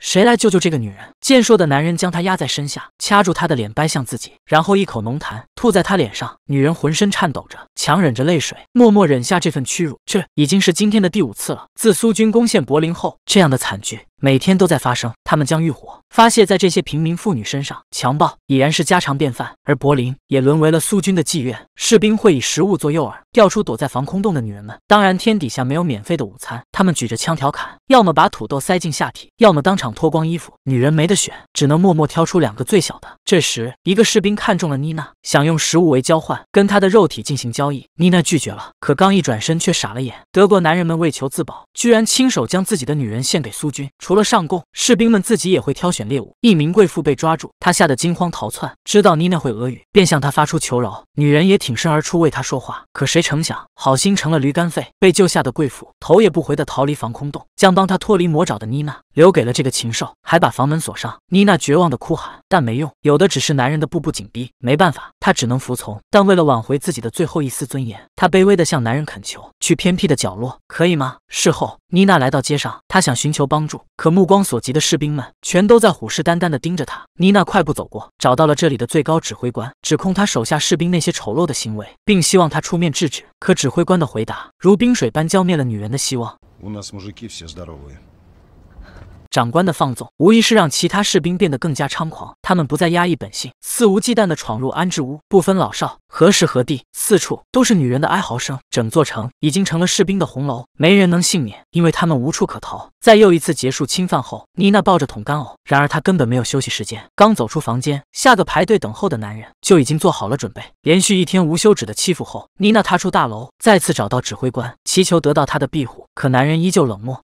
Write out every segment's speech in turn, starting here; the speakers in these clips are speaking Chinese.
谁来救救这个女人？健硕的男人将她压在身下，掐住她的脸，掰向自己，然后一口浓痰吐在她脸上。女人浑身颤抖着，强忍着泪水，默默忍下这份屈辱。这已经是今天的第五次了。自苏军攻陷柏林后，这样的惨剧每天都在发生。他们将欲火发泄在这些平民妇女身上，强暴已然是家常便饭，而柏林也沦为了苏军的妓院。士兵会以食物做诱饵，调出躲在防空洞的女人们。当然，天底下没有免费的午餐，他们举着枪条砍，要么把土豆塞进下体，要么当场脱光衣服。女人没得选，只能默默挑出两个最小的。这时，一个士兵看中了妮娜，想用食物为交换，跟她的肉体进行交易。妮娜拒绝了，可刚一转身却傻了眼。德国男人们为求自保，居然亲手将自己的女人献给苏军，除了上供，士兵们。自己也会挑选猎物。一名贵妇被抓住，她吓得惊慌逃窜。知道妮娜会俄语，便向她发出求饶。女人也挺身而出为她说话。可谁成想，好心成了驴肝肺。被救下的贵妇头也不回地逃离防空洞，将帮她脱离魔爪的妮娜留给了这个禽兽，还把房门锁上。妮娜绝望地哭喊，但没用，有的只是男人的步步紧逼。没办法，她只能服从。但为了挽回自己的最后一丝尊严，她卑微地向男人恳求：“去偏僻的角落，可以吗？”事后。妮娜来到街上，她想寻求帮助，可目光所及的士兵们全都在虎视眈眈地盯着她。妮娜快步走过，找到了这里的最高指挥官，指控他手下士兵那些丑陋的行为，并希望他出面制止。可指挥官的回答如冰水般浇灭了女人的希望。长官的放纵，无疑是让其他士兵变得更加猖狂。他们不再压抑本性，肆无忌惮地闯入安置屋，不分老少，何时何地，四处都是女人的哀嚎声。整座城已经成了士兵的红楼，没人能幸免，因为他们无处可逃。在又一次结束侵犯后，妮娜抱着桶干呕。然而她根本没有休息时间。刚走出房间，下个排队等候的男人就已经做好了准备。连续一天无休止的欺负后，妮娜踏出大楼，再次找到指挥官，祈求得到他的庇护。可男人依旧冷漠。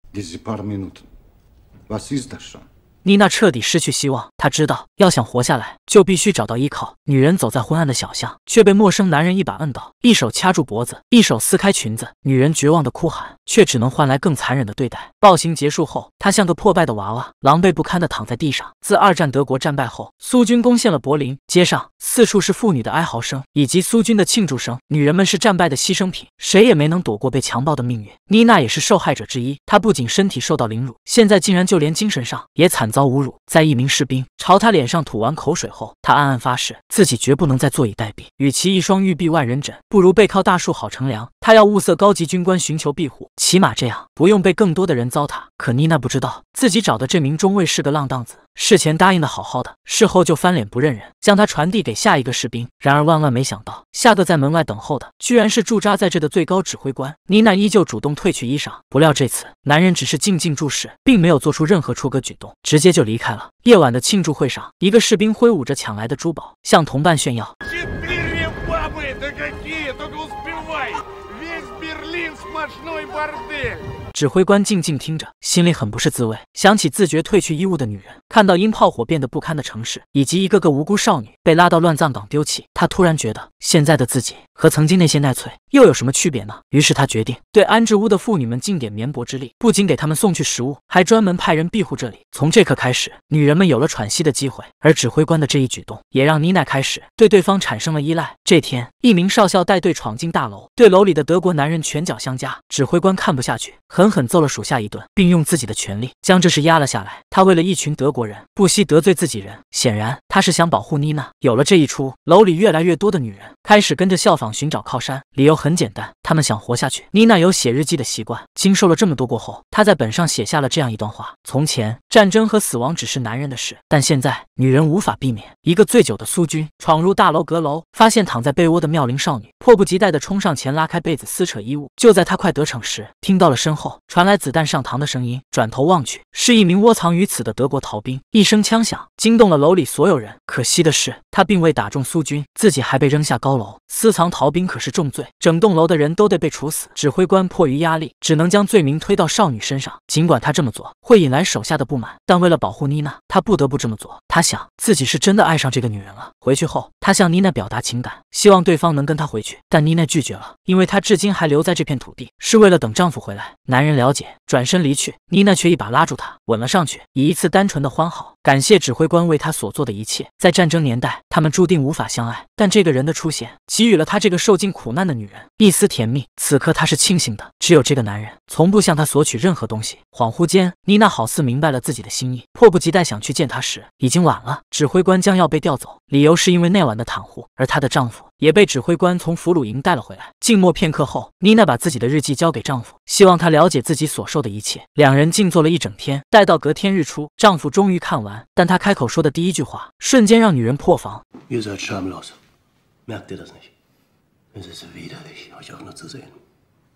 Was ist das schon? 妮娜彻底失去希望，她知道要想活下来，就必须找到依靠。女人走在昏暗的小巷，却被陌生男人一把摁倒，一手掐住脖子，一手撕开裙子。女人绝望的哭喊，却只能换来更残忍的对待。暴行结束后，她像个破败的娃娃，狼狈不堪的躺在地上。自二战德国战败后，苏军攻陷了柏林，街上四处是妇女的哀嚎声以及苏军的庆祝声。女人们是战败的牺牲品，谁也没能躲过被强暴的命运。妮娜也是受害者之一，她不仅身体受到凌辱，现在竟然就连精神上也惨。遭侮辱，在一名士兵朝他脸上吐完口水后，他暗暗发誓，自己绝不能再坐以待毙。与其一双玉臂万人枕，不如背靠大树好乘凉。他要物色高级军官寻求庇护，起码这样不用被更多的人糟蹋。可妮娜不知道，自己找的这名中尉是个浪荡子。事前答应的好好的，事后就翻脸不认人，将他传递给下一个士兵。然而万万没想到，下个在门外等候的居然是驻扎在这的最高指挥官。妮娜依旧主动褪去衣裳，不料这次男人只是静静注视，并没有做出任何出格举动，直接就离开了。夜晚的庆祝会上，一个士兵挥舞着抢来的珠宝，向同伴炫耀。指挥官静静听着，心里很不是滋味。想起自觉褪去衣物的女人，看到因炮火变得不堪的城市，以及一个个无辜少女被拉到乱葬岗丢弃，他突然觉得。现在的自己和曾经那些奈翠又有什么区别呢？于是他决定对安置屋的妇女们尽点绵薄之力，不仅给他们送去食物，还专门派人庇护这里。从这刻开始，女人们有了喘息的机会，而指挥官的这一举动也让妮娜开始对对方产生了依赖。这天，一名少校带队闯进大楼，对楼里的德国男人拳脚相加。指挥官看不下去，狠狠揍了属下一顿，并用自己的权力将这事压了下来。他为了一群德国人，不惜得罪自己人。显然。他是想保护妮娜。有了这一出，楼里越来越多的女人开始跟着效仿，寻找靠山。理由很简单，她们想活下去。妮娜有写日记的习惯，经受了这么多过后，她在本上写下了这样一段话：从前，战争和死亡只是男人的事，但现在……女人无法避免，一个醉酒的苏军闯入大楼阁楼，发现躺在被窝的妙龄少女，迫不及待地冲上前拉开被子撕扯衣物。就在他快得逞时，听到了身后传来子弹上膛的声音，转头望去，是一名窝藏于此的德国逃兵。一声枪响，惊动了楼里所有人。可惜的是，他并未打中苏军，自己还被扔下高楼。私藏逃兵可是重罪，整栋楼的人都得被处死。指挥官迫于压力，只能将罪名推到少女身上。尽管他这么做会引来手下的不满，但为了保护妮娜，他不得不这么做。他。想自己是真的爱上这个女人了。回去后，他向妮娜表达情感，希望对方能跟他回去，但妮娜拒绝了，因为她至今还留在这片土地，是为了等丈夫回来。男人了解，转身离去，妮娜却一把拉住他，吻了上去，以一次单纯的欢好。感谢指挥官为他所做的一切。在战争年代，他们注定无法相爱，但这个人的出现给予了他这个受尽苦难的女人一丝甜蜜。此刻，她是庆幸的，只有这个男人从不向她索取任何东西。恍惚间，妮娜好似明白了自己的心意，迫不及待想去见他时，已经晚了。指挥官将要被调走，理由是因为那晚的袒护，而她的丈夫。也被指挥官从俘虏营带了回来。静默片刻后，妮娜把自己的日记交给丈夫，希望他了解自己所受的一切。两人静坐了一整天，待到隔天日出，丈夫终于看完，但他开口说的第一句话，瞬间让女人破防。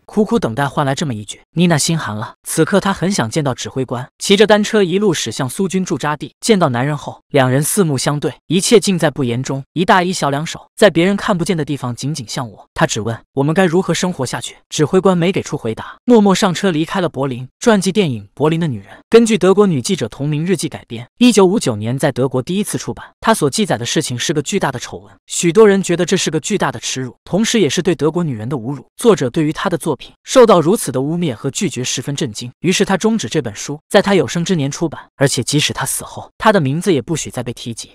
苦苦等待换来这么一句，妮娜心寒了。此刻她很想见到指挥官，骑着单车一路驶向苏军驻扎地。见到男人后，两人四目相对，一切尽在不言中。一大一小两手，在别人看不见的地方紧紧相握。他只问我们该如何生活下去。指挥官没给出回答，默默上车离开了柏林。传记电影《柏林的女人》根据德国女记者同名日记改编，一九五九年在德国第一次出版。她所记载的事情是个巨大的丑闻，许多人觉得这是个巨大的耻辱，同时也是对德国女人的侮辱。作者对于他的作。品。受到如此的污蔑和拒绝，十分震惊。于是他终止这本书，在他有生之年出版，而且即使他死后，他的名字也不许再被提及。